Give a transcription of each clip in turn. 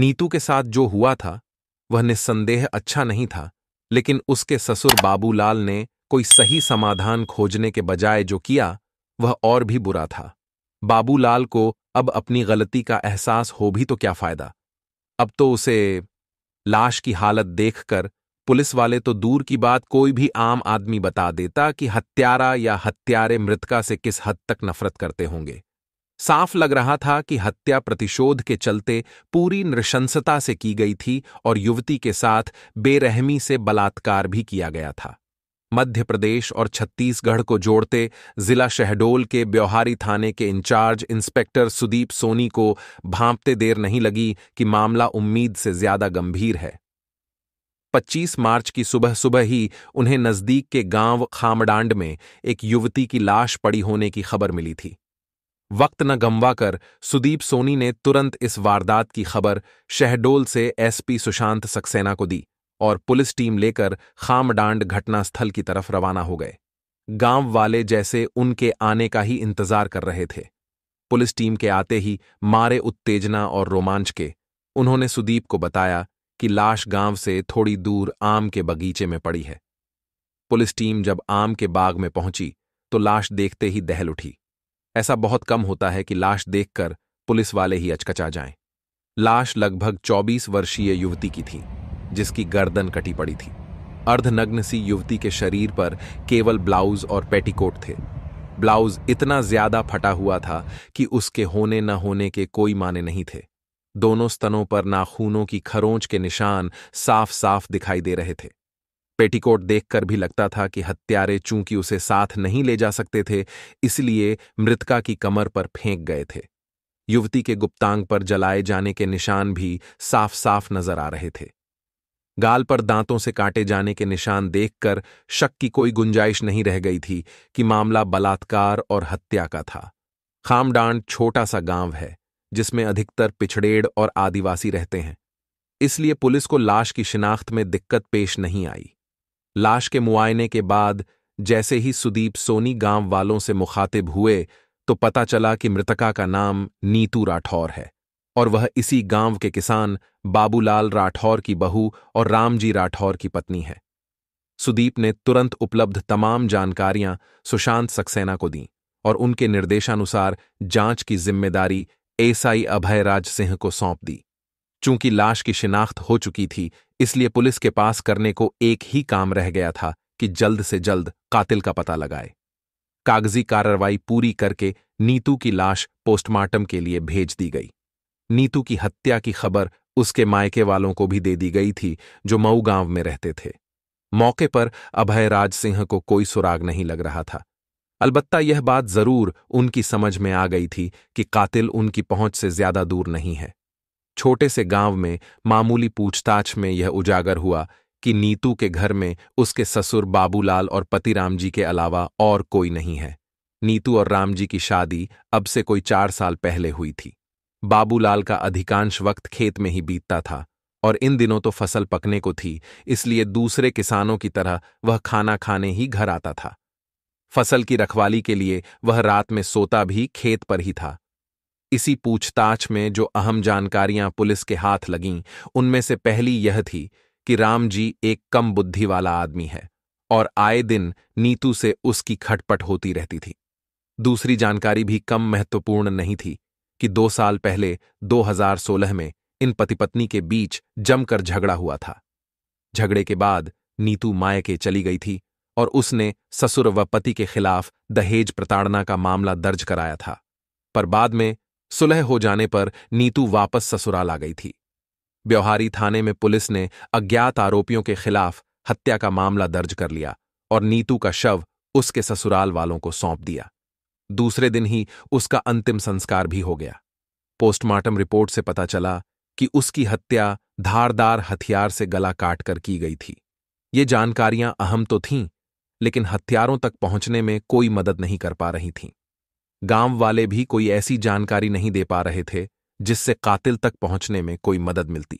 नीतू के साथ जो हुआ था वह निस्संदेह अच्छा नहीं था लेकिन उसके ससुर बाबूलाल ने कोई सही समाधान खोजने के बजाय जो किया वह और भी बुरा था बाबूलाल को अब अपनी गलती का एहसास हो भी तो क्या फायदा अब तो उसे लाश की हालत देखकर पुलिस वाले तो दूर की बात कोई भी आम आदमी बता देता कि हत्यारा या हत्यारे मृतका से किस हद तक नफरत करते होंगे साफ लग रहा था कि हत्या प्रतिशोध के चलते पूरी नृशंसता से की गई थी और युवती के साथ बेरहमी से बलात्कार भी किया गया था मध्य प्रदेश और छत्तीसगढ़ को जोड़ते जिला शहडोल के ब्यौहारी थाने के इंचार्ज इंस्पेक्टर सुदीप सोनी को भांपते देर नहीं लगी कि मामला उम्मीद से ज्यादा गंभीर है 25 मार्च की सुबह सुबह ही उन्हें नजदीक के गांव खामडांड में एक युवती की लाश पड़ी होने की खबर मिली थी वक्त न गंवाकर सुदीप सोनी ने तुरंत इस वारदात की खबर शहडोल से एसपी सुशांत सक्सेना को दी और पुलिस टीम लेकर खामडांड घटनास्थल की तरफ रवाना हो गए गांव वाले जैसे उनके आने का ही इंतजार कर रहे थे पुलिस टीम के आते ही मारे उत्तेजना और रोमांच के उन्होंने सुदीप को बताया कि लाश गांव से थोड़ी दूर आम के बगीचे में पड़ी है पुलिस टीम जब आम के बाग में पहुंची तो लाश देखते ही दहल उठी ऐसा बहुत कम होता है कि लाश देखकर पुलिस वाले ही अचकचा जाएं। लाश लगभग 24 वर्षीय युवती की थी जिसकी गर्दन कटी पड़ी थी अर्धनग्न सी युवती के शरीर पर केवल ब्लाउज और पेटीकोट थे ब्लाउज इतना ज्यादा फटा हुआ था कि उसके होने न होने के कोई माने नहीं थे दोनों स्तनों पर नाखूनों की खरोंच के निशान साफ साफ दिखाई दे रहे थे पेटीकोट देखकर भी लगता था कि हत्यारे चूंकि उसे साथ नहीं ले जा सकते थे इसलिए मृतका की कमर पर फेंक गए थे युवती के गुप्तांग पर जलाए जाने के निशान भी साफ साफ नजर आ रहे थे गाल पर दांतों से काटे जाने के निशान देखकर शक की कोई गुंजाइश नहीं रह गई थी कि मामला बलात्कार और हत्या का था खामडांड छोटा सा गांव है जिसमें अधिकतर पिछड़ेड़ और आदिवासी रहते हैं इसलिए पुलिस को लाश की शिनाख्त में दिक्कत पेश नहीं आई लाश के मुआयने के बाद जैसे ही सुदीप सोनी गांव वालों से मुखातिब हुए तो पता चला कि मृतका का नाम नीतू राठौर है और वह इसी गांव के किसान बाबूलाल राठौर की बहू और रामजी राठौर की पत्नी है सुदीप ने तुरंत उपलब्ध तमाम जानकारियां सुशांत सक्सेना को दी और उनके निर्देशानुसार जांच की जिम्मेदारी एसआई अभय राज सिंह को सौंप दी चूंकि लाश की शिनाख्त हो चुकी थी इसलिए पुलिस के पास करने को एक ही काम रह गया था कि जल्द से जल्द कातिल का पता लगाए कागजी कार्रवाई पूरी करके नीतू की लाश पोस्टमार्टम के लिए भेज दी गई नीतू की हत्या की खबर उसके मायके वालों को भी दे दी गई थी जो मऊ गांव में रहते थे मौके पर अभय राज सिंह को कोई सुराग नहीं लग रहा था अलबत्ता यह बात जरूर उनकी समझ में आ गई थी कि कातिल उनकी पहुंच से ज्यादा दूर नहीं है छोटे से गांव में मामूली पूछताछ में यह उजागर हुआ कि नीतू के घर में उसके ससुर बाबूलाल और पति रामजी के अलावा और कोई नहीं है नीतू और रामजी की शादी अब से कोई चार साल पहले हुई थी बाबूलाल का अधिकांश वक्त खेत में ही बीतता था और इन दिनों तो फसल पकने को थी इसलिए दूसरे किसानों की तरह वह खाना खाने ही घर आता था फसल की रखवाली के लिए वह रात में सोता भी खेत पर ही था इसी पूछताछ में जो अहम जानकारियां पुलिस के हाथ लगीं उनमें से पहली यह थी कि राम जी एक कम बुद्धि वाला आदमी है और आए दिन नीतू से उसकी खटपट होती रहती थी दूसरी जानकारी भी कम महत्वपूर्ण नहीं थी कि दो साल पहले 2016 में इन पति पत्नी के बीच जमकर झगड़ा हुआ था झगड़े के बाद नीतू मायके चली गई थी और उसने ससुर व पति के खिलाफ दहेज प्रताड़ना का मामला दर्ज कराया था पर बाद में सुलह हो जाने पर नीतू वापस ससुराल आ गई थी ब्यौहारी थाने में पुलिस ने अज्ञात आरोपियों के खिलाफ हत्या का मामला दर्ज कर लिया और नीतू का शव उसके ससुराल वालों को सौंप दिया दूसरे दिन ही उसका अंतिम संस्कार भी हो गया पोस्टमार्टम रिपोर्ट से पता चला कि उसकी हत्या धारदार हथियार से गला काटकर की गई थी ये जानकारियां अहम तो थीं लेकिन हथियारों तक पहुंचने में कोई मदद नहीं कर पा रही थीं गांव वाले भी कोई ऐसी जानकारी नहीं दे पा रहे थे जिससे कातिल तक पहुंचने में कोई मदद मिलती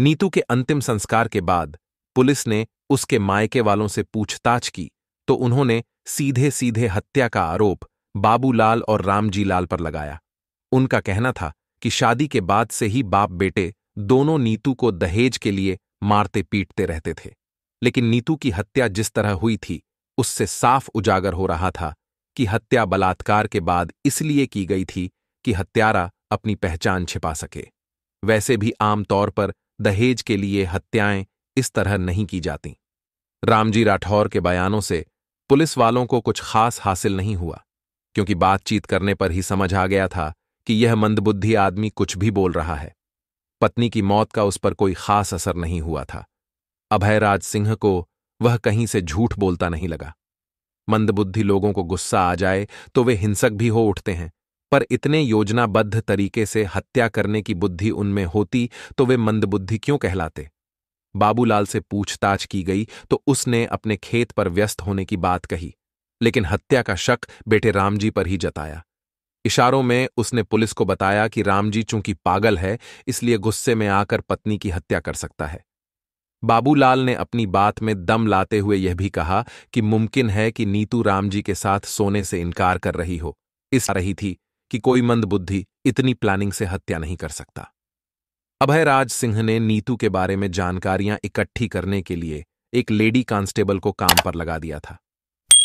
नीतू के अंतिम संस्कार के बाद पुलिस ने उसके मायके वालों से पूछताछ की तो उन्होंने सीधे सीधे हत्या का आरोप बाबूलाल और रामजीलाल पर लगाया उनका कहना था कि शादी के बाद से ही बाप बेटे दोनों नीतू को दहेज के लिए मारते पीटते रहते थे लेकिन नीतू की हत्या जिस तरह हुई थी उससे साफ उजागर हो रहा था कि हत्या बलात्कार के बाद इसलिए की गई थी कि हत्यारा अपनी पहचान छिपा सके वैसे भी आमतौर पर दहेज के लिए हत्याएं इस तरह नहीं की जाती रामजी राठौर के बयानों से पुलिस वालों को कुछ खास हासिल नहीं हुआ क्योंकि बातचीत करने पर ही समझ आ गया था कि यह मंदबुद्धि आदमी कुछ भी बोल रहा है पत्नी की मौत का उस पर कोई खास असर नहीं हुआ था अभयराज सिंह को वह कहीं से झूठ बोलता नहीं लगा मंदबुद्धि लोगों को गुस्सा आ जाए तो वे हिंसक भी हो उठते हैं पर इतने योजनाबद्ध तरीके से हत्या करने की बुद्धि उनमें होती तो वे मंदबुद्धि क्यों कहलाते बाबूलाल से पूछताछ की गई तो उसने अपने खेत पर व्यस्त होने की बात कही लेकिन हत्या का शक बेटे रामजी पर ही जताया इशारों में उसने पुलिस को बताया कि रामजी चूंकि पागल है इसलिए गुस्से में आकर पत्नी की हत्या कर सकता है बाबूलाल ने अपनी बात में दम लाते हुए यह भी कहा कि मुमकिन है कि नीतू राम जी के साथ सोने से इनकार कर रही हो इस रही थी कि कोई मंद बुद्धि इतनी प्लानिंग से हत्या नहीं कर सकता अभय राज सिंह ने नीतू के बारे में जानकारियां इकट्ठी करने के लिए एक लेडी कांस्टेबल को काम पर लगा दिया था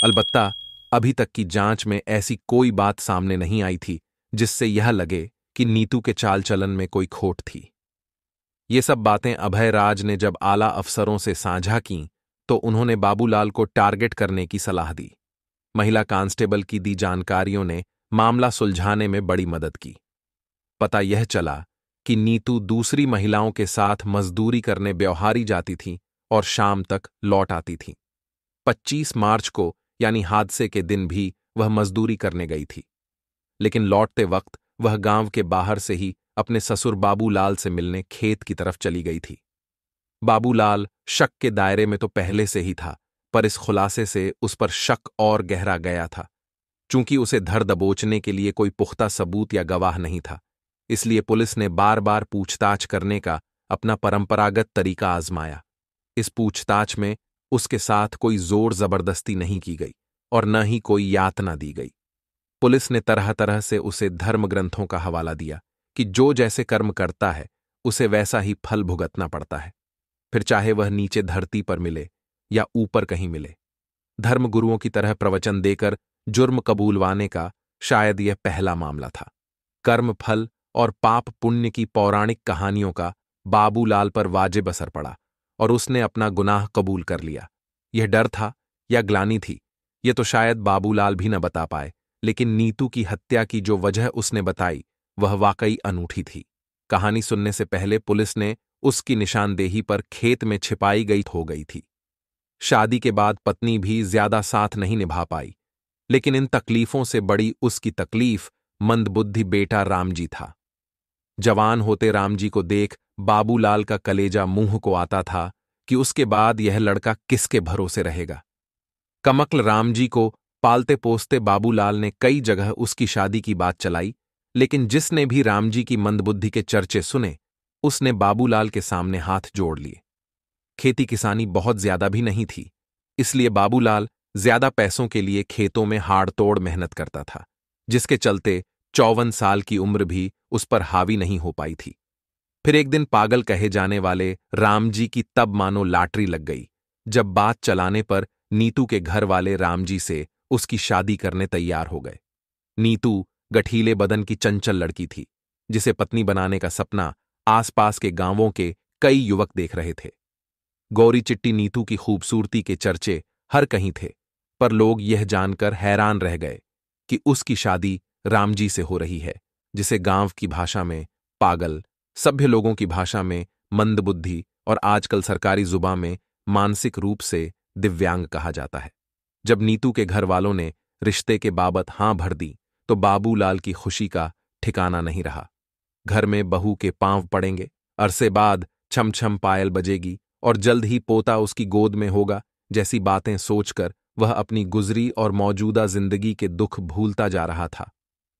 अलबत्ता अभी तक की जांच में ऐसी कोई बात सामने नहीं आई थी जिससे यह लगे कि नीतू के चाल चलन में कोई खोट थी ये सब बातें अभय राज ने जब आला अफसरों से साझा की तो उन्होंने बाबूलाल को टारगेट करने की सलाह दी महिला कांस्टेबल की दी जानकारियों ने मामला सुलझाने में बड़ी मदद की पता यह चला कि नीतू दूसरी महिलाओं के साथ मजदूरी करने ब्यौहारी जाती थी और शाम तक लौट आती थी 25 मार्च को यानी हादसे के दिन भी वह मजदूरी करने गई थी लेकिन लौटते वक्त वह गांव के बाहर से ही अपने ससुर बाबूलाल से मिलने खेत की तरफ चली गई थी बाबूलाल शक के दायरे में तो पहले से ही था पर इस खुलासे से उस पर शक और गहरा गया था चूंकि उसे धर दबोचने के लिए कोई पुख्ता सबूत या गवाह नहीं था इसलिए पुलिस ने बार बार पूछताछ करने का अपना परंपरागत तरीका आजमाया इस पूछताछ में उसके साथ कोई जोर जबरदस्ती नहीं की गई और न ही कोई यातना दी गई पुलिस ने तरह तरह से उसे धर्म ग्रंथों का हवाला दिया कि जो जैसे कर्म करता है उसे वैसा ही फल भुगतना पड़ता है फिर चाहे वह नीचे धरती पर मिले या ऊपर कहीं मिले धर्म गुरुओं की तरह प्रवचन देकर जुर्म कबूलवाने का शायद यह पहला मामला था कर्म फल और पाप पुण्य की पौराणिक कहानियों का बाबूलाल पर वाजिब असर पड़ा और उसने अपना गुनाह कबूल कर लिया यह डर था या ग्लानी थी ये तो शायद बाबूलाल भी न बता पाए लेकिन नीतू की हत्या की जो वजह उसने बताई वह वाकई अनूठी थी कहानी सुनने से पहले पुलिस ने उसकी निशानदेही पर खेत में छिपाई गई हो गई थी शादी के बाद पत्नी भी ज्यादा साथ नहीं निभा पाई लेकिन इन तकलीफों से बड़ी उसकी तकलीफ मंदबुद्धि बेटा रामजी था जवान होते रामजी को देख बाबूलाल का कलेजा मुंह को आता था कि उसके बाद यह लड़का किसके भरोसे रहेगा कमकल रामजी को पालते पोसते बाबूलाल ने कई जगह उसकी शादी की बात चलाई लेकिन जिसने भी रामजी की मंदबुद्धि के चर्चे सुने उसने बाबूलाल के सामने हाथ जोड़ लिए खेती किसानी बहुत ज्यादा भी नहीं थी इसलिए बाबूलाल ज्यादा पैसों के लिए खेतों में हाड़ तोड़ मेहनत करता था जिसके चलते चौवन साल की उम्र भी उस पर हावी नहीं हो पाई थी फिर एक दिन पागल कहे जाने वाले रामजी की तब मानो लाटरी लग गई जब बात चलाने पर नीतू के घर वाले रामजी से उसकी शादी करने तैयार हो गए नीतू गठीले बदन की चंचल लड़की थी जिसे पत्नी बनाने का सपना आसपास के गांवों के कई युवक देख रहे थे गौरी चिट्टी नीतू की खूबसूरती के चर्चे हर कहीं थे पर लोग यह जानकर हैरान रह गए कि उसकी शादी रामजी से हो रही है जिसे गांव की भाषा में पागल सभ्य लोगों की भाषा में मंदबुद्धि और आजकल सरकारी जुबा में मानसिक रूप से दिव्यांग कहा जाता है जब नीतू के घर वालों ने रिश्ते के बाबत हां भर दी तो बाबूलाल की खुशी का ठिकाना नहीं रहा घर में बहू के पांव पड़ेंगे अरसे बाद छम छम पायल बजेगी और जल्द ही पोता उसकी गोद में होगा जैसी बातें सोचकर वह अपनी गुजरी और मौजूदा जिंदगी के दुख भूलता जा रहा था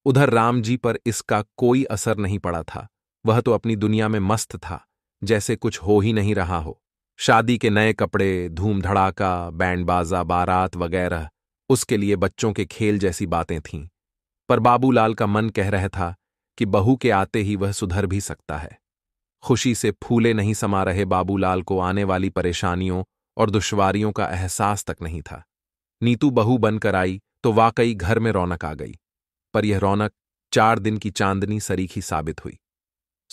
उधर राम जी पर इसका कोई असर नहीं पड़ा था वह तो अपनी दुनिया में मस्त था जैसे कुछ हो ही नहीं रहा हो शादी के नए कपड़े धूमधड़ाका बैंडबाजा बारात वगैरह उसके लिए बच्चों के खेल जैसी बातें थीं पर बाबूलाल का मन कह रहा था कि बहू के आते ही वह सुधर भी सकता है खुशी से फूले नहीं समा रहे बाबूलाल को आने वाली परेशानियों और दुश्वारियों का एहसास तक नहीं था नीतू बहू बनकर आई तो वाकई घर में रौनक आ गई पर यह रौनक चार दिन की चांदनी सरीखी साबित हुई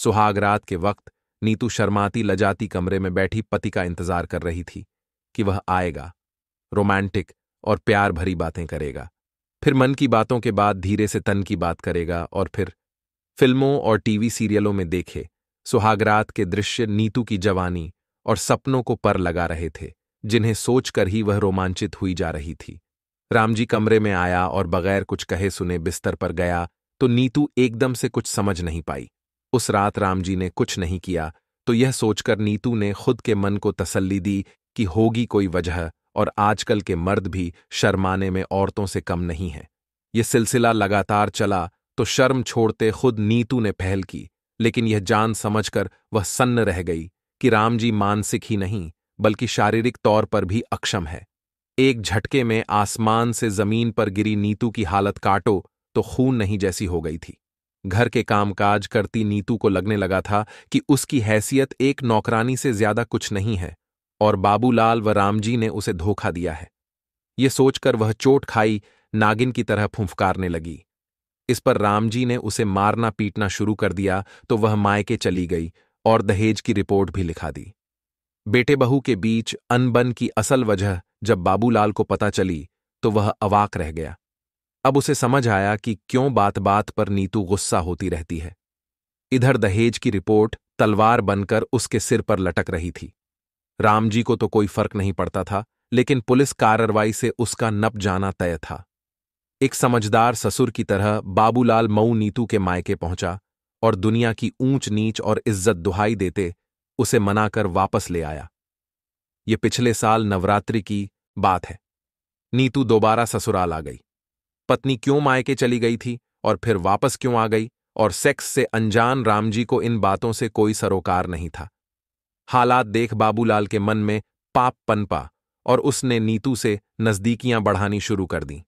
सुहागरात के वक्त नीतू शर्माती लजाती कमरे में बैठी पति का इंतजार कर रही थी कि वह आएगा रोमांटिक और प्यार भरी बातें करेगा फिर मन की बातों के बाद धीरे से तन की बात करेगा और फिर फिल्मों और टीवी सीरियलों में देखे सुहागरात के दृश्य नीतू की जवानी और सपनों को पर लगा रहे थे जिन्हें सोचकर ही वह रोमांचित हुई जा रही थी रामजी कमरे में आया और बगैर कुछ कहे सुने बिस्तर पर गया तो नीतू एकदम से कुछ समझ नहीं पाई उस रात रामजी ने कुछ नहीं किया तो यह सोचकर नीतू ने खुद के मन को तसल्ली दी कि होगी कोई वजह और आजकल के मर्द भी शर्माने में औरतों से कम नहीं हैं ये सिलसिला लगातार चला तो शर्म छोड़ते खुद नीतू ने पहल की लेकिन यह जान समझकर वह सन्न रह गई कि राम जी मानसिक ही नहीं बल्कि शारीरिक तौर पर भी अक्षम है एक झटके में आसमान से जमीन पर गिरी नीतू की हालत काटो तो खून नहीं जैसी हो गई थी घर के कामकाज करती नीतू को लगने लगा था कि उसकी हैसियत एक नौकरानी से ज्यादा कुछ नहीं है और बाबूलाल व रामजी ने उसे धोखा दिया है ये सोचकर वह चोट खाई नागिन की तरह फुंफकारने लगी इस पर रामजी ने उसे मारना पीटना शुरू कर दिया तो वह मायके चली गई और दहेज की रिपोर्ट भी लिखा दी बेटे बहू के बीच अनबन की असल वजह जब बाबूलाल को पता चली तो वह अवाक रह गया अब उसे समझ आया कि क्यों बात बात पर नीतू गुस्सा होती रहती है इधर दहेज की रिपोर्ट तलवार बनकर उसके सिर पर लटक रही थी राम जी को तो कोई फर्क नहीं पड़ता था लेकिन पुलिस कार्रवाई से उसका नप जाना तय था एक समझदार ससुर की तरह बाबूलाल मऊ नीतू के मायके पहुंचा और दुनिया की ऊंच नीच और इज्जत दुहाई देते उसे मनाकर वापस ले आया ये पिछले साल नवरात्रि की बात है नीतू दोबारा ससुराल आ गई पत्नी क्यों मायके चली गई थी और फिर वापस क्यों आ गई और सेक्स से अनजान रामजी को इन बातों से कोई सरोकार नहीं था हालात देख बाबूलाल के मन में पाप पनपा और उसने नीतू से नजदीकियां बढ़ानी शुरू कर दी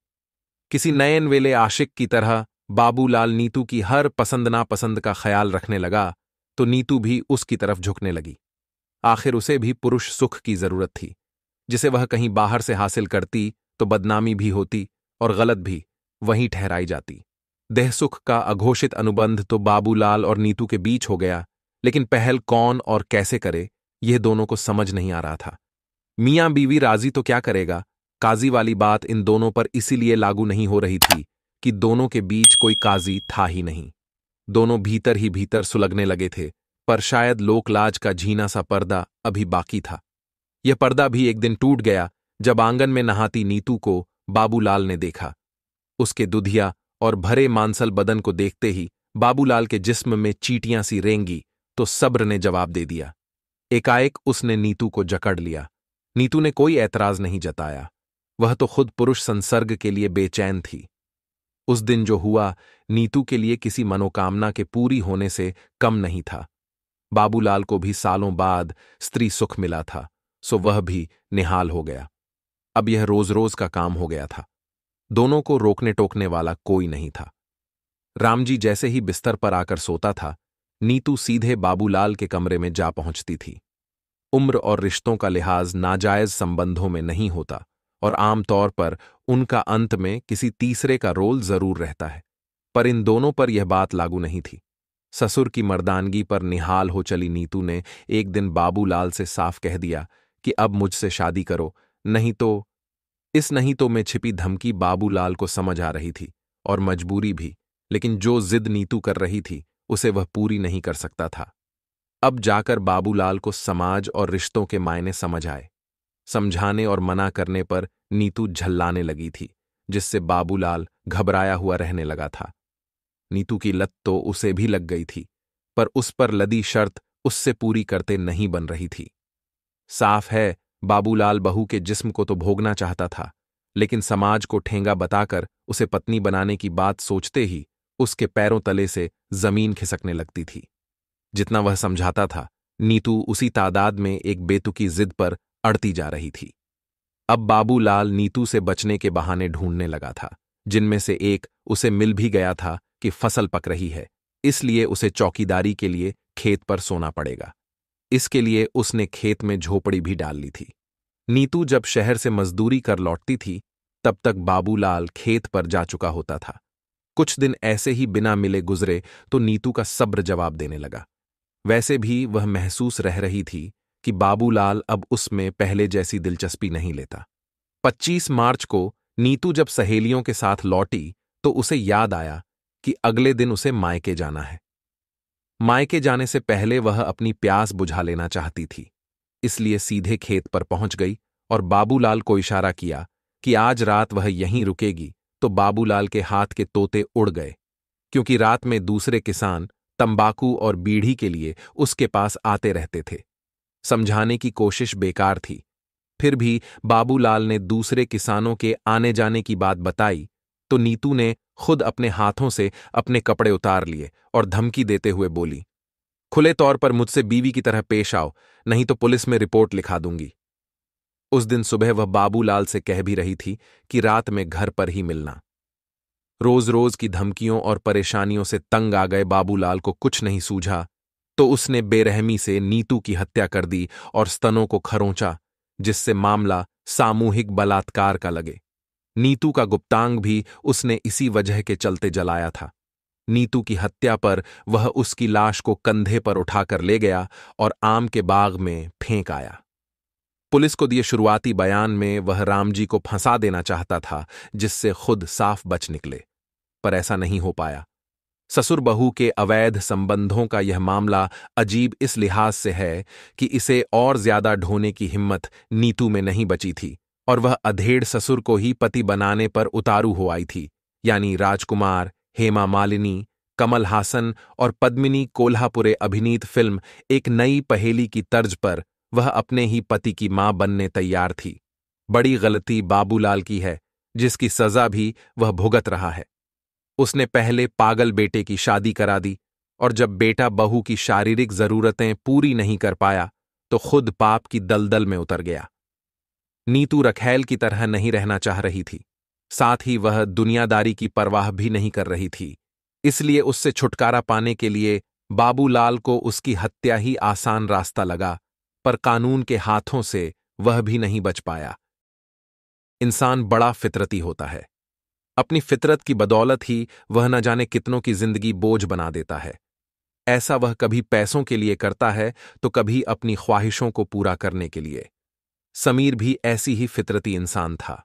किसी नयन वेले आशिक की तरह बाबूलाल नीतू की हर पसंद नापसंद का ख्याल रखने लगा तो नीतू भी उसकी तरफ झुकने लगी आखिर उसे भी पुरुष सुख की जरूरत थी जिसे वह कहीं बाहर से हासिल करती तो बदनामी भी होती और गलत भी वहीं ठहराई जाती देह सुख का अघोषित अनुबंध तो बाबूलाल और नीतू के बीच हो गया लेकिन पहल कौन और कैसे करे यह दोनों को समझ नहीं आ रहा था मियाँ बीवी राजी तो क्या करेगा काजी वाली बात इन दोनों पर इसीलिए लागू नहीं हो रही थी कि दोनों के बीच कोई काजी था ही नहीं दोनों भीतर ही भीतर सुलगने लगे थे पर शायद लोकलाज का झीना सा पर्दा अभी बाकी था यह पर्दा भी एक दिन टूट गया जब आंगन में नहाती नीतू को बाबूलाल ने देखा उसके दुधिया और भरे मांसल बदन को देखते ही बाबूलाल के जिस्म में चीटियां सी रेंगी तो सब्र ने जवाब दे दिया एकाएक उसने नीतू को जकड़ लिया नीतू ने कोई ऐतराज नहीं जताया वह तो खुद पुरुष संसर्ग के लिए बेचैन थी उस दिन जो हुआ नीतू के लिए किसी मनोकामना के पूरी होने से कम नहीं था बाबूलाल को भी सालों बाद स्त्री सुख मिला था सो वह भी निहाल हो गया अब यह रोज रोज का काम हो गया था दोनों को रोकने टोकने वाला कोई नहीं था रामजी जैसे ही बिस्तर पर आकर सोता था नीतू सीधे बाबूलाल के कमरे में जा पहुंचती थी उम्र और रिश्तों का लिहाज नाजायज संबंधों में नहीं होता और आमतौर पर उनका अंत में किसी तीसरे का रोल जरूर रहता है पर इन दोनों पर यह बात लागू नहीं थी ससुर की मर्दानगी पर निहाल हो चली नीतू ने एक दिन बाबूलाल से साफ कह दिया कि अब मुझसे शादी करो नहीं तो इस नहीं तो मैं छिपी धमकी बाबूलाल को समझ आ रही थी और मजबूरी भी लेकिन जो जिद नीतू कर रही थी उसे वह पूरी नहीं कर सकता था अब जाकर बाबूलाल को समाज और रिश्तों के मायने समझ आए समझाने और मना करने पर नीतू झल्लाने लगी थी जिससे बाबूलाल घबराया हुआ रहने लगा था नीतू की लत तो उसे भी लग गई थी पर उस पर लदी शर्त उससे पूरी करते नहीं बन रही थी साफ है बाबूलाल बहू के जिस्म को तो भोगना चाहता था लेकिन समाज को ठेंगा बताकर उसे पत्नी बनाने की बात सोचते ही उसके पैरों तले से जमीन खिसकने लगती थी जितना वह समझाता था नीतू उसी तादाद में एक बेतुकी जिद पर अड़ती जा रही थी अब बाबूलाल नीतू से बचने के बहाने ढूंढने लगा था जिनमें से एक उसे मिल भी गया था कि फसल पक रही है इसलिए उसे चौकीदारी के लिए खेत पर सोना पड़ेगा इसके लिए उसने खेत में झोपड़ी भी डाल ली थी नीतू जब शहर से मजदूरी कर लौटती थी तब तक बाबूलाल खेत पर जा चुका होता था कुछ दिन ऐसे ही बिना मिले गुजरे तो नीतू का सब्र जवाब देने लगा वैसे भी वह महसूस रह रही थी कि बाबूलाल अब उसमें पहले जैसी दिलचस्पी नहीं लेता 25 मार्च को नीतू जब सहेलियों के साथ लौटी तो उसे याद आया कि अगले दिन उसे मायके जाना है मायके जाने से पहले वह अपनी प्यास बुझा लेना चाहती थी इसलिए सीधे खेत पर पहुंच गई और बाबूलाल को इशारा किया कि आज रात वह यहीं रुकेगी तो बाबूलाल के हाथ के तोते उड़ गए क्योंकि रात में दूसरे किसान तंबाकू और बीड़ी के लिए उसके पास आते रहते थे समझाने की कोशिश बेकार थी फिर भी बाबूलाल ने दूसरे किसानों के आने जाने की बात बताई तो नीतू ने खुद अपने हाथों से अपने कपड़े उतार लिए और धमकी देते हुए बोली खुले तौर पर मुझसे बीवी की तरह पेश आओ नहीं तो पुलिस में रिपोर्ट लिखा दूंगी उस दिन सुबह वह बाबूलाल से कह भी रही थी कि रात में घर पर ही मिलना रोज रोज की धमकियों और परेशानियों से तंग आ गए बाबूलाल को कुछ नहीं सूझा तो उसने बेरहमी से नीतू की हत्या कर दी और स्तनों को खरोंचा जिससे मामला सामूहिक बलात्कार का लगे नीतू का गुप्तांग भी उसने इसी वजह के चलते जलाया था नीतू की हत्या पर वह उसकी लाश को कंधे पर उठाकर ले गया और आम के बाग में फेंक आया पुलिस को दिए शुरुआती बयान में वह रामजी को फंसा देना चाहता था जिससे खुद साफ बच निकले पर ऐसा नहीं हो पाया ससुर बहू के अवैध संबंधों का यह मामला अजीब इस लिहाज से है कि इसे और ज्यादा ढोने की हिम्मत नीतू में नहीं बची थी और वह अधेड़ ससुर को ही पति बनाने पर उतारू हो आई थी यानी राजकुमार हेमा मालिनी कमल हासन और पद्मिनी कोल्हापुरे अभिनीत फिल्म एक नई पहेली की तर्ज पर वह अपने ही पति की मां बनने तैयार थी बड़ी गलती बाबूलाल की है जिसकी सजा भी वह भुगत रहा है उसने पहले पागल बेटे की शादी करा दी और जब बेटा बहू की शारीरिक जरूरतें पूरी नहीं कर पाया तो खुद पाप की दलदल में उतर गया नीतू रखेल की तरह नहीं रहना चाह रही थी साथ ही वह दुनियादारी की परवाह भी नहीं कर रही थी इसलिए उससे छुटकारा पाने के लिए बाबूलाल को उसकी हत्या ही आसान रास्ता लगा पर कानून के हाथों से वह भी नहीं बच पाया इंसान बड़ा फितरती होता है अपनी फितरत की बदौलत ही वह न जाने कितनों की जिंदगी बोझ बना देता है ऐसा वह कभी पैसों के लिए करता है तो कभी अपनी ख्वाहिशों को पूरा करने के लिए समीर भी ऐसी ही फितरती इंसान था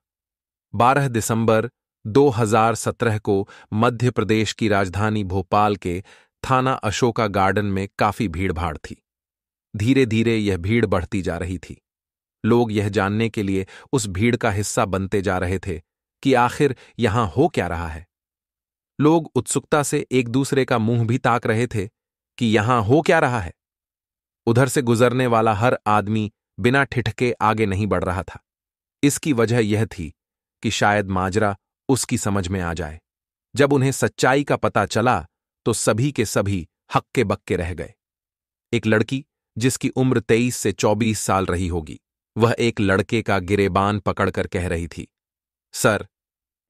12 दिसंबर 2017 को मध्य प्रदेश की राजधानी भोपाल के थाना अशोका गार्डन में काफी भीड़भाड़ थी धीरे धीरे यह भीड़ बढ़ती जा रही थी लोग यह जानने के लिए उस भीड़ का हिस्सा बनते जा रहे थे कि आखिर यहां हो क्या रहा है लोग उत्सुकता से एक दूसरे का मुंह भी ताक रहे थे कि यहां हो क्या रहा है उधर से गुजरने वाला हर आदमी बिना ठिठके आगे नहीं बढ़ रहा था इसकी वजह यह थी कि शायद माजरा उसकी समझ में आ जाए जब उन्हें सच्चाई का पता चला तो सभी के सभी हक्के बक्के रह गए एक लड़की जिसकी उम्र तेईस से चौबीस साल रही होगी वह एक लड़के का गिरेबान पकड़कर कह रही थी सर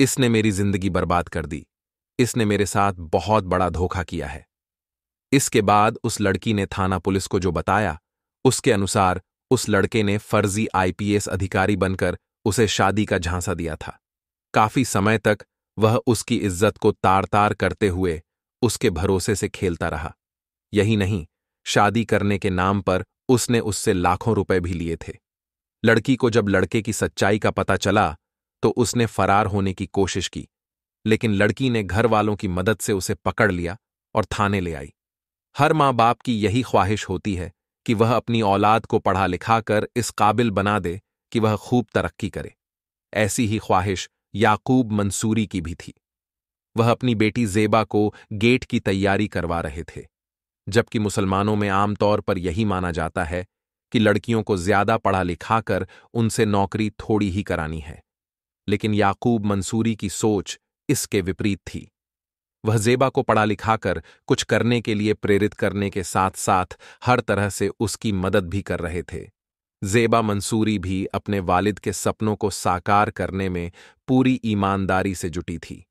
इसने मेरी जिंदगी बर्बाद कर दी इसने मेरे साथ बहुत बड़ा धोखा किया है इसके बाद उस लड़की ने थाना पुलिस को जो बताया उसके अनुसार उस लड़के ने फर्जी आईपीएस अधिकारी बनकर उसे शादी का झांसा दिया था काफी समय तक वह उसकी इज्जत को तार तार करते हुए उसके भरोसे से खेलता रहा यही नहीं शादी करने के नाम पर उसने उससे लाखों रुपए भी लिए थे लड़की को जब लड़के की सच्चाई का पता चला तो उसने फरार होने की कोशिश की लेकिन लड़की ने घर वालों की मदद से उसे पकड़ लिया और थाने ले आई हर माँ बाप की यही ख्वाहिश होती है कि वह अपनी औलाद को पढ़ा लिखा कर इस काबिल बना दे कि वह खूब तरक्की करे ऐसी ही ख्वाहिश याकूब मंसूरी की भी थी वह अपनी बेटी जेबा को गेट की तैयारी करवा रहे थे जबकि मुसलमानों में आमतौर पर यही माना जाता है कि लड़कियों को ज्यादा पढ़ा लिखा कर उनसे नौकरी थोड़ी ही करानी है लेकिन याकूब मंसूरी की सोच इसके विपरीत थी वह जेबा को पढ़ा लिखा कर कुछ करने के लिए प्रेरित करने के साथ साथ हर तरह से उसकी मदद भी कर रहे थे जेबा मंसूरी भी अपने वालिद के सपनों को साकार करने में पूरी ईमानदारी से जुटी थी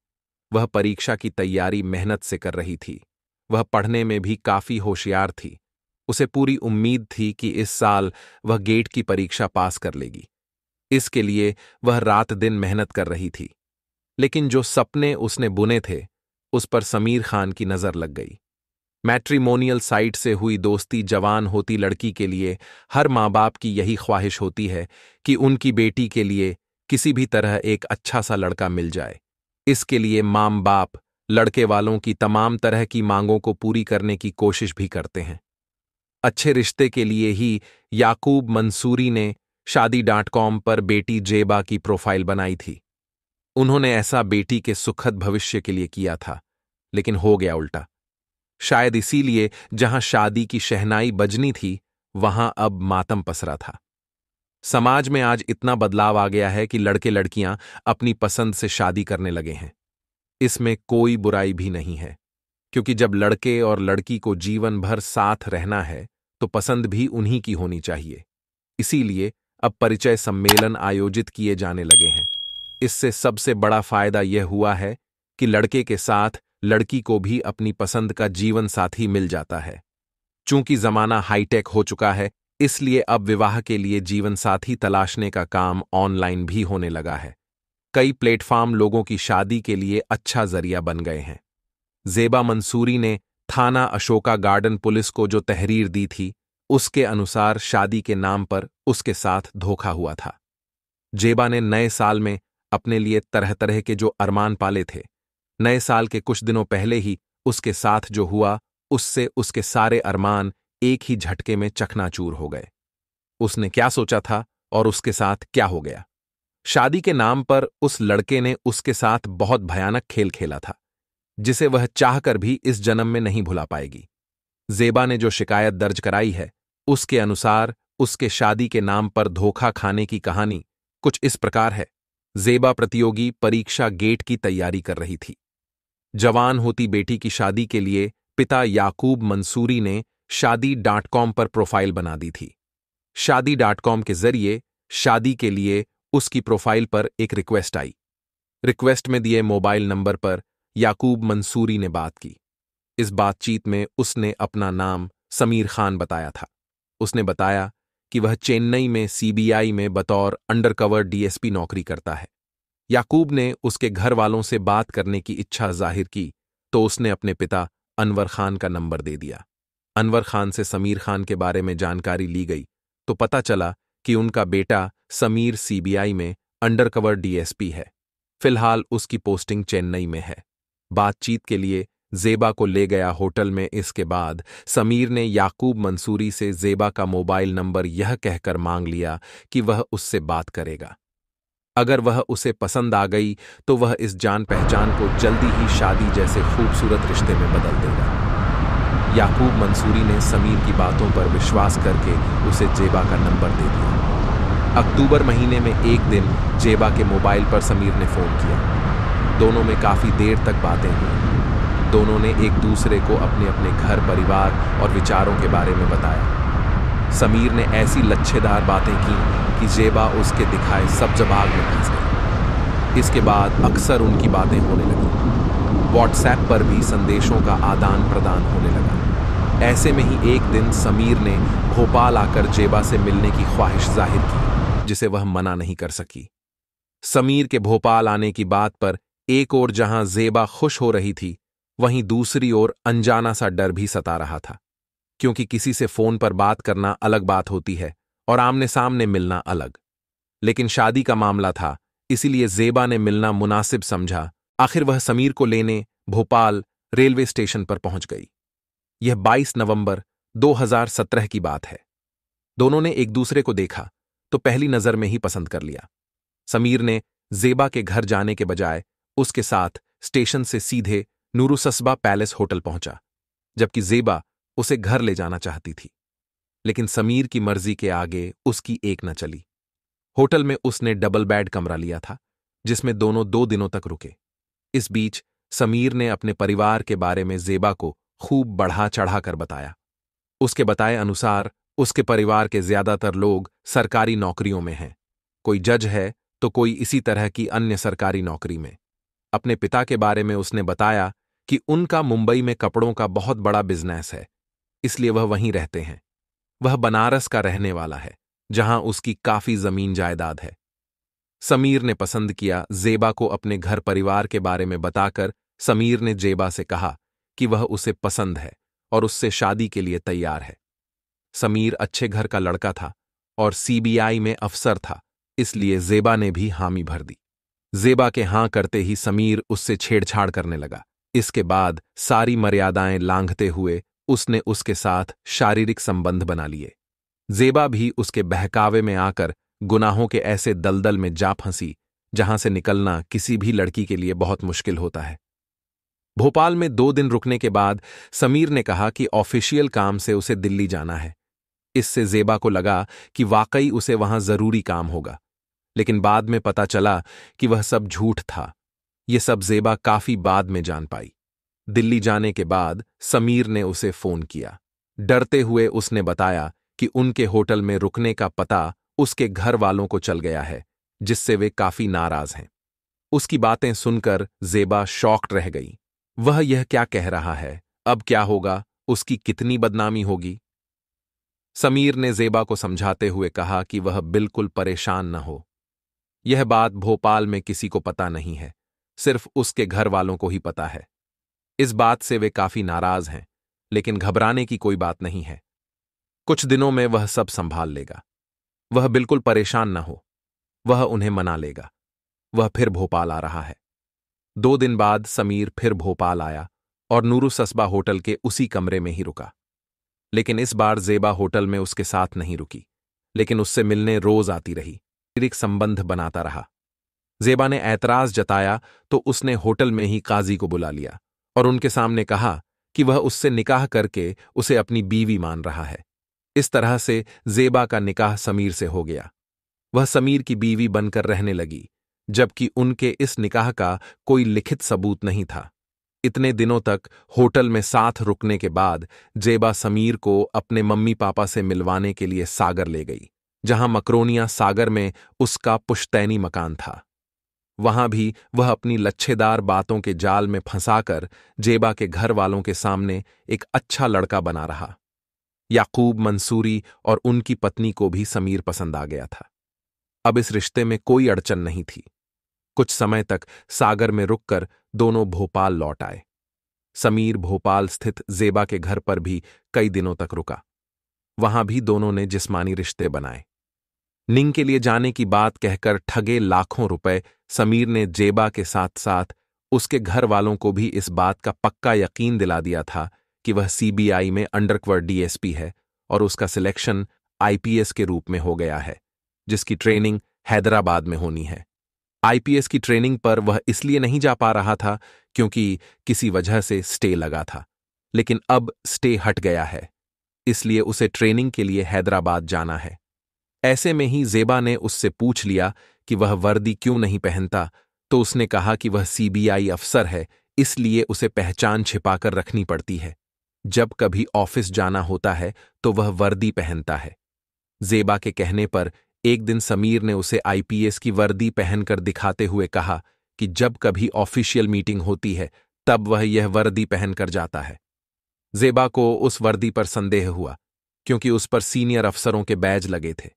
वह परीक्षा की तैयारी मेहनत से कर रही थी वह पढ़ने में भी काफी होशियार थी उसे पूरी उम्मीद थी कि इस साल वह गेट की परीक्षा पास कर लेगी इसके लिए वह रात दिन मेहनत कर रही थी लेकिन जो सपने उसने बुने थे उस पर समीर खान की नज़र लग गई मैट्रिमोनियल साइट से हुई दोस्ती जवान होती लड़की के लिए हर माँ बाप की यही ख्वाहिश होती है कि उनकी बेटी के लिए किसी भी तरह एक अच्छा सा लड़का मिल जाए इसके लिए माम बाप लड़के वालों की तमाम तरह की मांगों को पूरी करने की कोशिश भी करते हैं अच्छे रिश्ते के लिए ही याकूब मंसूरी ने शादी डॉट कॉम पर बेटी जेबा की प्रोफाइल बनाई थी उन्होंने ऐसा बेटी के सुखद भविष्य के लिए किया था लेकिन हो गया उल्टा शायद इसीलिए जहां शादी की शहनाई बजनी थी वहां अब मातम पसरा था समाज में आज इतना बदलाव आ गया है कि लड़के लड़कियां अपनी पसंद से शादी करने लगे हैं इसमें कोई बुराई भी नहीं है क्योंकि जब लड़के और लड़की को जीवन भर साथ रहना है तो पसंद भी उन्हीं की होनी चाहिए इसीलिए अब परिचय सम्मेलन आयोजित किए जाने लगे हैं इससे सबसे बड़ा फायदा यह हुआ है कि लड़के के साथ लड़की को भी अपनी पसंद का जीवन साथी मिल जाता है चूंकि जमाना हाईटेक हो चुका है इसलिए अब विवाह के लिए जीवन साथी तलाशने का काम ऑनलाइन भी होने लगा है कई प्लेटफॉर्म लोगों की शादी के लिए अच्छा जरिया बन गए हैं जेबा मंसूरी ने थाना अशोका गार्डन पुलिस को जो तहरीर दी थी उसके अनुसार शादी के नाम पर उसके साथ धोखा हुआ था जेबा ने नए साल में अपने लिए तरह तरह के जो अरमान पाले थे नए साल के कुछ दिनों पहले ही उसके साथ जो हुआ उससे उसके सारे अरमान एक ही झटके में चखनाचूर हो गए उसने क्या सोचा था और उसके साथ क्या हो गया शादी के नाम पर उस लड़के ने उसके साथ बहुत भयानक खेल खेला था जिसे वह चाहकर भी इस जन्म में नहीं भुला पाएगी जेबा ने जो शिकायत दर्ज कराई है उसके अनुसार उसके शादी के नाम पर धोखा खाने की कहानी कुछ इस प्रकार है जेबा प्रतियोगी परीक्षा गेट की तैयारी कर रही थी जवान होती बेटी की शादी के लिए पिता याकूब मंसूरी ने शादी डॉट कॉम पर प्रोफाइल बना दी थी शादी डॉट कॉम के जरिए शादी के लिए उसकी प्रोफाइल पर एक रिक्वेस्ट आई रिक्वेस्ट में दिए मोबाइल नंबर पर याकूब मंसूरी ने बात की इस बातचीत में उसने अपना नाम समीर खान बताया था उसने बताया कि वह चेन्नई में सीबीआई में बतौर अंडरकवर डीएसपी नौकरी करता है याकूब ने उसके घर वालों से बात करने की इच्छा जाहिर की तो उसने अपने पिता अनवर खान का नंबर दे दिया अनवर खान से समीर खान के बारे में जानकारी ली गई तो पता चला कि उनका बेटा समीर सीबीआई में अंडरकवर डीएसपी है फिलहाल उसकी पोस्टिंग चेन्नई में है बातचीत के लिए जेबा को ले गया होटल में इसके बाद समीर ने याकूब मंसूरी से जेबा का मोबाइल नंबर यह कहकर मांग लिया कि वह उससे बात करेगा अगर वह उसे पसंद आ गई तो वह इस जान पहचान को जल्दी ही शादी जैसे खूबसूरत रिश्ते में बदल देगा याकूब मंसूरी ने समीर की बातों पर विश्वास करके उसे जेबा का नंबर दे दिया अक्टूबर महीने में एक दिन जेबा के मोबाइल पर समीर ने फ़ोन किया दोनों में काफ़ी देर तक बातें हुई दोनों ने एक दूसरे को अपने अपने घर परिवार और विचारों के बारे में बताया समीर ने ऐसी लच्छेदार बातें की कि जेबा उसके दिखाए सब जबाग में फंस गए इसके बाद अक्सर उनकी बातें होने लगी व्हाट्सएप पर भी संदेशों का आदान प्रदान होने लगा ऐसे में ही एक दिन समीर ने भोपाल आकर जेबा से मिलने की ख्वाहिश जाहिर की जिसे वह मना नहीं कर सकी समीर के भोपाल आने की बात पर एक ओर जहां जेबा खुश हो रही थी वहीं दूसरी ओर अनजाना सा डर भी सता रहा था क्योंकि किसी से फोन पर बात करना अलग बात होती है और आमने सामने मिलना अलग लेकिन शादी का मामला था इसीलिए जेबा ने मिलना मुनासिब समझा आखिर वह समीर को लेने भोपाल रेलवे स्टेशन पर पहुंच गई यह 22 नवंबर 2017 की बात है दोनों ने एक दूसरे को देखा तो पहली नजर में ही पसंद कर लिया समीर ने जेबा के घर जाने के बजाय उसके साथ स्टेशन से सीधे नूरुसस्बा पैलेस होटल पहुंचा जबकि जेबा उसे घर ले जाना चाहती थी लेकिन समीर की मर्जी के आगे उसकी एक न चली होटल में उसने डबल बेड कमरा लिया था जिसमें दोनों दो दिनों तक रुके इस बीच समीर ने अपने परिवार के बारे में जेबा को खूब बढ़ा चढ़ा कर बताया उसके बताए अनुसार उसके परिवार के ज्यादातर लोग सरकारी नौकरियों में हैं कोई जज है तो कोई इसी तरह की अन्य सरकारी नौकरी में अपने पिता के बारे में उसने बताया कि उनका मुंबई में कपड़ों का बहुत बड़ा बिजनेस है इसलिए वह वहीं रहते हैं वह बनारस का रहने वाला है जहां उसकी काफी जमीन जायदाद है समीर ने पसंद किया जेबा को अपने घर परिवार के बारे में बताकर समीर ने जेबा से कहा कि वह उसे पसंद है और उससे शादी के लिए तैयार है समीर अच्छे घर का लड़का था और सीबीआई में अफसर था इसलिए जेबा ने भी हामी भर दी जेबा के हां करते ही समीर उससे छेड़छाड़ करने लगा इसके बाद सारी मर्यादाएं लांघते हुए उसने उसके साथ शारीरिक संबंध बना लिए जेबा भी उसके बहकावे में आकर गुनाहों के ऐसे दलदल में जा फंसी जहां से निकलना किसी भी लड़की के लिए बहुत मुश्किल होता है भोपाल में दो दिन रुकने के बाद समीर ने कहा कि ऑफिशियल काम से उसे दिल्ली जाना है इससे जेबा को लगा कि वाकई उसे वहां जरूरी काम होगा लेकिन बाद में पता चला कि वह सब झूठ था ये सब जेबा काफी बाद में जान पाई दिल्ली जाने के बाद समीर ने उसे फोन किया डरते हुए उसने बताया कि उनके होटल में रुकने का पता उसके घर वालों को चल गया है जिससे वे काफी नाराज हैं उसकी बातें सुनकर जेबा शॉक्ड रह गई वह यह क्या कह रहा है अब क्या होगा उसकी कितनी बदनामी होगी समीर ने जेबा को समझाते हुए कहा कि वह बिल्कुल परेशान न हो यह बात भोपाल में किसी को पता नहीं है सिर्फ उसके घर वालों को ही पता है इस बात से वे काफी नाराज हैं लेकिन घबराने की कोई बात नहीं है कुछ दिनों में वह सब संभाल लेगा वह बिल्कुल परेशान न हो वह उन्हें मना लेगा वह फिर भोपाल आ रहा है दो दिन बाद समीर फिर भोपाल आया और नूरू ससबा होटल के उसी कमरे में ही रुका लेकिन इस बार जेबा होटल में उसके साथ नहीं रुकी लेकिन उससे मिलने रोज आती रही शारीरिक संबंध बनाता रहा जेबा ने ऐतराज जताया तो उसने होटल में ही काजी को बुला लिया और उनके सामने कहा कि वह उससे निकाह करके उसे अपनी बीवी मान रहा है इस तरह से जेबा का निकाह समीर से हो गया वह समीर की बीवी बनकर रहने लगी जबकि उनके इस निकाह का कोई लिखित सबूत नहीं था इतने दिनों तक होटल में साथ रुकने के बाद जेबा समीर को अपने मम्मी पापा से मिलवाने के लिए सागर ले गई जहां मकरोनिया सागर में उसका पुश्तैनी मकान था वहां भी वह अपनी लच्छेदार बातों के जाल में फंसाकर जेबा के घर वालों के सामने एक अच्छा लड़का बना रहा याकूब मंसूरी और उनकी पत्नी को भी समीर पसंद आ गया था अब इस रिश्ते में कोई अड़चन नहीं थी कुछ समय तक सागर में रुककर दोनों भोपाल लौट आए समीर भोपाल स्थित जेबा के घर पर भी कई दिनों तक रुका वहां भी दोनों ने जिस्मानी रिश्ते बनाए निंग के लिए जाने की बात कहकर ठगे लाखों रुपए समीर ने जेबा के साथ साथ उसके घर वालों को भी इस बात का पक्का यकीन दिला दिया था कि वह सीबीआई में अंडरकवर डीएसपी है और उसका सिलेक्शन आईपीएस के रूप में हो गया है जिसकी ट्रेनिंग हैदराबाद में होनी है आईपीएस की ट्रेनिंग पर वह इसलिए नहीं जा पा रहा था क्योंकि किसी वजह से स्टे लगा था लेकिन अब स्टे हट गया है इसलिए उसे ट्रेनिंग के लिए हैदराबाद जाना है ऐसे में ही जेबा ने उससे पूछ लिया कि वह वर्दी क्यों नहीं पहनता तो उसने कहा कि वह सीबीआई अफसर है इसलिए उसे पहचान छिपाकर रखनी पड़ती है जब कभी ऑफिस जाना होता है तो वह वर्दी पहनता है जेबा के कहने पर एक दिन समीर ने उसे आईपीएस की वर्दी पहनकर दिखाते हुए कहा कि जब कभी ऑफिशियल मीटिंग होती है तब वह यह वर्दी पहनकर जाता है जेबा को उस वर्दी पर संदेह हुआ क्योंकि उस पर सीनियर अफसरों के बैज लगे थे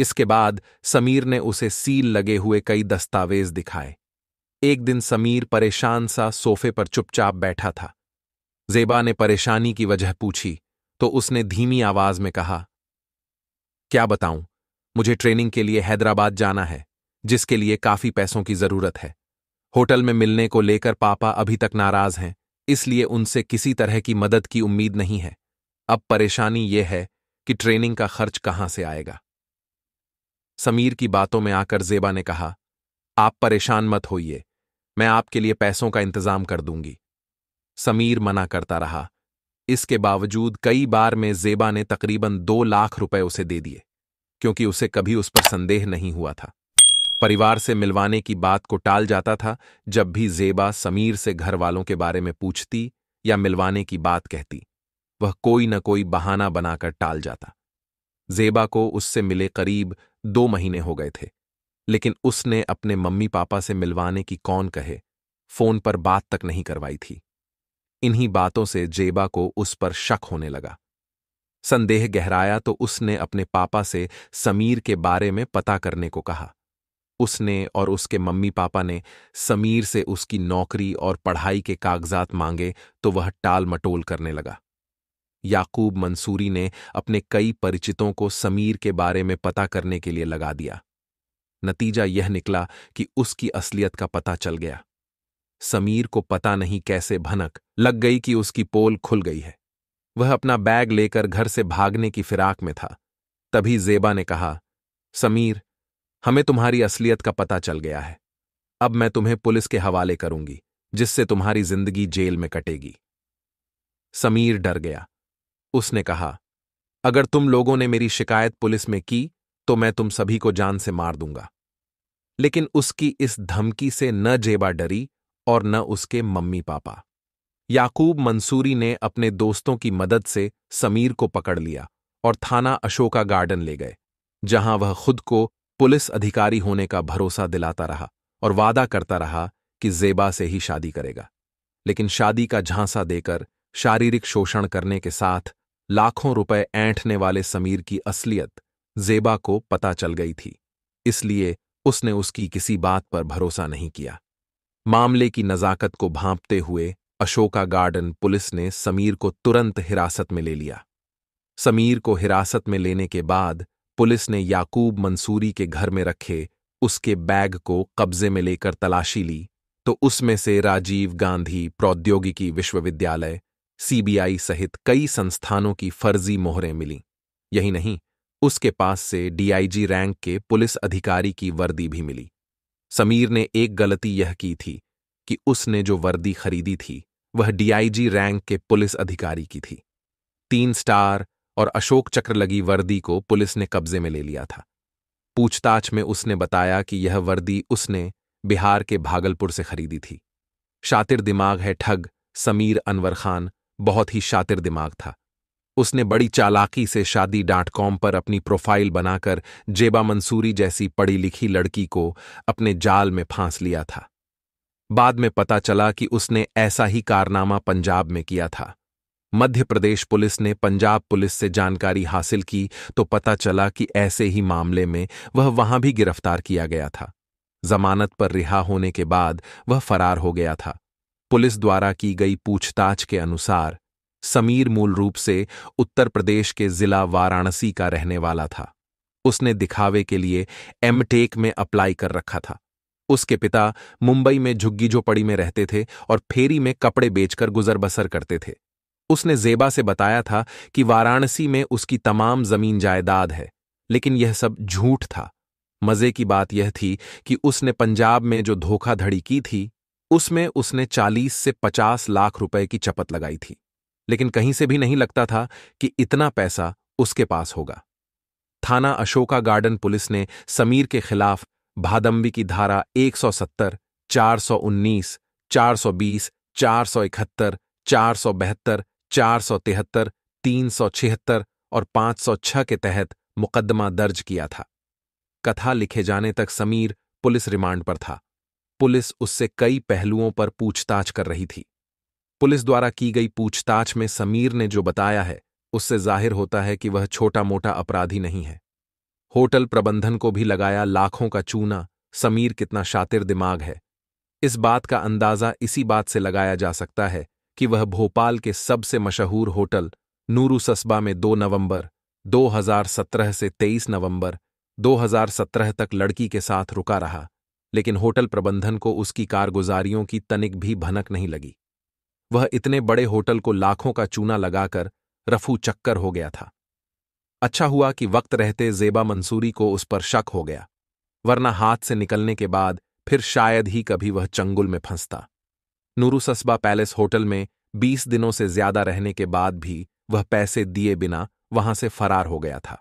इसके बाद समीर ने उसे सील लगे हुए कई दस्तावेज दिखाए एक दिन समीर परेशान सा सोफे पर चुपचाप बैठा था जेबा ने परेशानी की वजह पूछी तो उसने धीमी आवाज में कहा क्या बताऊं मुझे ट्रेनिंग के लिए हैदराबाद जाना है जिसके लिए काफी पैसों की जरूरत है होटल में मिलने को लेकर पापा अभी तक नाराज हैं इसलिए उनसे किसी तरह की मदद की उम्मीद नहीं है अब परेशानी यह है कि ट्रेनिंग का खर्च कहां से आएगा समीर की बातों में आकर जेबा ने कहा आप परेशान मत होइए मैं आपके लिए पैसों का इंतजाम कर दूंगी समीर मना करता रहा इसके बावजूद कई बार में जेबा ने तकरीबन दो लाख रुपए उसे दे दिए क्योंकि उसे कभी उस पर संदेह नहीं हुआ था परिवार से मिलवाने की बात को टाल जाता था जब भी जेबा समीर से घर वालों के बारे में पूछती या मिलवाने की बात कहती वह कोई न कोई बहाना बनाकर टाल जाता जेबा को उससे मिले करीब दो महीने हो गए थे लेकिन उसने अपने मम्मी पापा से मिलवाने की कौन कहे फोन पर बात तक नहीं करवाई थी इन्हीं बातों से जेबा को उस पर शक होने लगा संदेह गहराया तो उसने अपने पापा से समीर के बारे में पता करने को कहा उसने और उसके मम्मी पापा ने समीर से उसकी नौकरी और पढ़ाई के कागजात मांगे तो वह टाल मटोल करने लगा याकूब मंसूरी ने अपने कई परिचितों को समीर के बारे में पता करने के लिए लगा दिया नतीजा यह निकला कि उसकी असलियत का पता चल गया समीर को पता नहीं कैसे भनक लग गई कि उसकी पोल खुल गई है वह अपना बैग लेकर घर से भागने की फिराक में था तभी जेबा ने कहा समीर हमें तुम्हारी असलियत का पता चल गया है अब मैं तुम्हें पुलिस के हवाले करूंगी जिससे तुम्हारी जिंदगी जेल में कटेगी समीर डर गया उसने कहा अगर तुम लोगों ने मेरी शिकायत पुलिस में की तो मैं तुम सभी को जान से मार दूंगा लेकिन उसकी इस धमकी से न जेबा डरी और न उसके मम्मी पापा याकूब मंसूरी ने अपने दोस्तों की मदद से समीर को पकड़ लिया और थाना अशोका गार्डन ले गए जहां वह खुद को पुलिस अधिकारी होने का भरोसा दिलाता रहा और वादा करता रहा कि जेबा से ही शादी करेगा लेकिन शादी का झांसा देकर शारीरिक शोषण करने के साथ लाखों रुपए ऐंठने वाले समीर की असलियत जेबा को पता चल गई थी इसलिए उसने उसकी किसी बात पर भरोसा नहीं किया मामले की नजाकत को भांपते हुए अशोका गार्डन पुलिस ने समीर को तुरंत हिरासत में ले लिया समीर को हिरासत में लेने के बाद पुलिस ने याकूब मंसूरी के घर में रखे उसके बैग को कब्जे में लेकर तलाशी ली तो उसमें से राजीव गांधी प्रौद्योगिकी विश्वविद्यालय सीबीआई सहित कई संस्थानों की फर्जी मोहरें मिली यही नहीं उसके पास से डीआईजी रैंक के पुलिस अधिकारी की वर्दी भी मिली समीर ने एक गलती यह की थी कि उसने जो वर्दी खरीदी थी वह डीआईजी रैंक के पुलिस अधिकारी की थी तीन स्टार और अशोक चक्र लगी वर्दी को पुलिस ने कब्जे में ले लिया था पूछताछ में उसने बताया कि यह वर्दी उसने बिहार के भागलपुर से खरीदी थी शातिर दिमाग है ठग समीर अनवर खान बहुत ही शातिर दिमाग था उसने बड़ी चालाकी से शादी डॉट कॉम पर अपनी प्रोफाइल बनाकर जेबा मंसूरी जैसी पढ़ी लिखी लड़की को अपने जाल में फांस लिया था बाद में पता चला कि उसने ऐसा ही कारनामा पंजाब में किया था मध्य प्रदेश पुलिस ने पंजाब पुलिस से जानकारी हासिल की तो पता चला कि ऐसे ही मामले में वह वहां भी गिरफ्तार किया गया था जमानत पर रिहा होने के बाद वह फरार हो गया था पुलिस द्वारा की गई पूछताछ के अनुसार समीर मूल रूप से उत्तर प्रदेश के जिला वाराणसी का रहने वाला था उसने दिखावे के लिए एमटेक में अप्लाई कर रखा था उसके पिता मुंबई में झुग्गी झोपड़ी में रहते थे और फेरी में कपड़े बेचकर गुजर बसर करते थे उसने जेबा से बताया था कि वाराणसी में उसकी तमाम जमीन जायदाद है लेकिन यह सब झूठ था मजे की बात यह थी कि उसने पंजाब में जो धोखाधड़ी की थी उसमें उसने 40 से 50 लाख रुपए की चपत लगाई थी लेकिन कहीं से भी नहीं लगता था कि इतना पैसा उसके पास होगा थाना अशोका गार्डन पुलिस ने समीर के खिलाफ भादम्बी की धारा 170, 419, 420, 471, 472, 473, 376 और 506 के तहत मुकदमा दर्ज किया था कथा लिखे जाने तक समीर पुलिस रिमांड पर था पुलिस उससे कई पहलुओं पर पूछताछ कर रही थी पुलिस द्वारा की गई पूछताछ में समीर ने जो बताया है उससे जाहिर होता है कि वह छोटा मोटा अपराधी नहीं है होटल प्रबंधन को भी लगाया लाखों का चूना समीर कितना शातिर दिमाग है इस बात का अंदाजा इसी बात से लगाया जा सकता है कि वह भोपाल के सबसे मशहूर होटल नूरू सस्बा में 2 नवंबर 2017 से 23 नवंबर 2017 तक लड़की के साथ रुका रहा लेकिन होटल प्रबंधन को उसकी कारगुजारियों की तनिक भी भनक नहीं लगी वह इतने बड़े होटल को लाखों का चूना लगाकर रफू चक्कर हो गया था अच्छा हुआ कि वक्त रहते जेबा मंसूरी को उस पर शक हो गया वरना हाथ से निकलने के बाद फिर शायद ही कभी वह चंगुल में फंसता नूरुससबा पैलेस होटल में बीस दिनों से ज्यादा रहने के बाद भी वह पैसे दिए बिना वहां से फरार हो गया था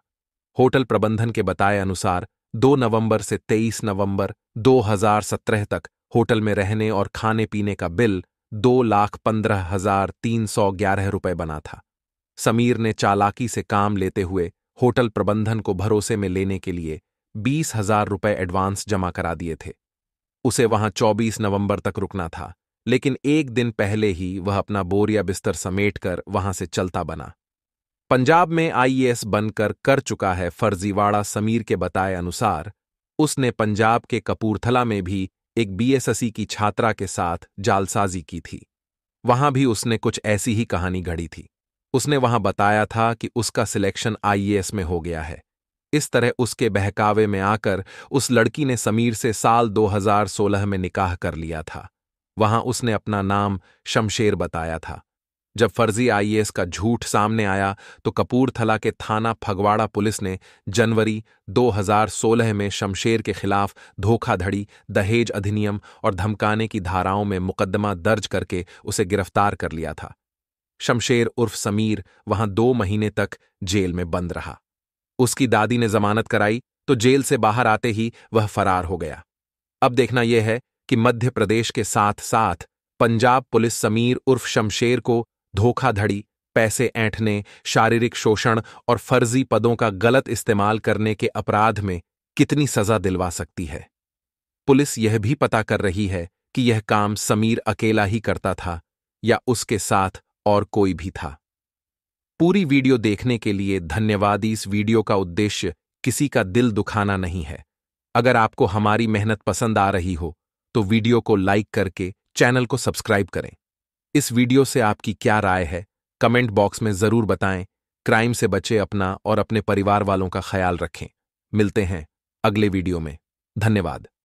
होटल प्रबंधन के बताए अनुसार 2 नवंबर से 23 नवंबर 2017 तक होटल में रहने और खाने पीने का बिल दो लाख पंद्रह हजार तीन सौ ग्यारह रुपये बना था समीर ने चालाकी से काम लेते हुए होटल प्रबंधन को भरोसे में लेने के लिए बीस हजार रुपये एडवांस जमा करा दिए थे उसे वहां 24 नवंबर तक रुकना था लेकिन एक दिन पहले ही वह अपना बोरिया बिस्तर समेटकर वहां से चलता बना पंजाब में आईएएस बनकर कर चुका है फर्जीवाड़ा समीर के बताए अनुसार उसने पंजाब के कपूरथला में भी एक बीएसएससी की छात्रा के साथ जालसाजी की थी वहां भी उसने कुछ ऐसी ही कहानी घड़ी थी उसने वहां बताया था कि उसका सिलेक्शन आईएएस में हो गया है इस तरह उसके बहकावे में आकर उस लड़की ने समीर से साल 2016 में निकाह कर लिया था वहां उसने अपना नाम शमशेर बताया था जब फर्जी आईएएस का झूठ सामने आया तो कपूरथला के थाना फगवाड़ा पुलिस ने जनवरी 2016 में शमशेर के खिलाफ धोखाधड़ी दहेज अधिनियम और धमकाने की धाराओं में मुकदमा दर्ज करके उसे गिरफ्तार कर लिया था शमशेर उर्फ समीर वहां दो महीने तक जेल में बंद रहा उसकी दादी ने जमानत कराई तो जेल से बाहर आते ही वह फरार हो गया अब देखना यह है कि मध्य प्रदेश के साथ साथ पंजाब पुलिस समीर उर्फ शमशेर को धोखाधड़ी पैसे ऐंठने शारीरिक शोषण और फर्जी पदों का गलत इस्तेमाल करने के अपराध में कितनी सजा दिलवा सकती है पुलिस यह भी पता कर रही है कि यह काम समीर अकेला ही करता था या उसके साथ और कोई भी था पूरी वीडियो देखने के लिए धन्यवाद इस वीडियो का उद्देश्य किसी का दिल दुखाना नहीं है अगर आपको हमारी मेहनत पसंद आ रही हो तो वीडियो को लाइक करके चैनल को सब्सक्राइब करें इस वीडियो से आपकी क्या राय है कमेंट बॉक्स में ज़रूर बताएं क्राइम से बचे अपना और अपने परिवार वालों का ख्याल रखें मिलते हैं अगले वीडियो में धन्यवाद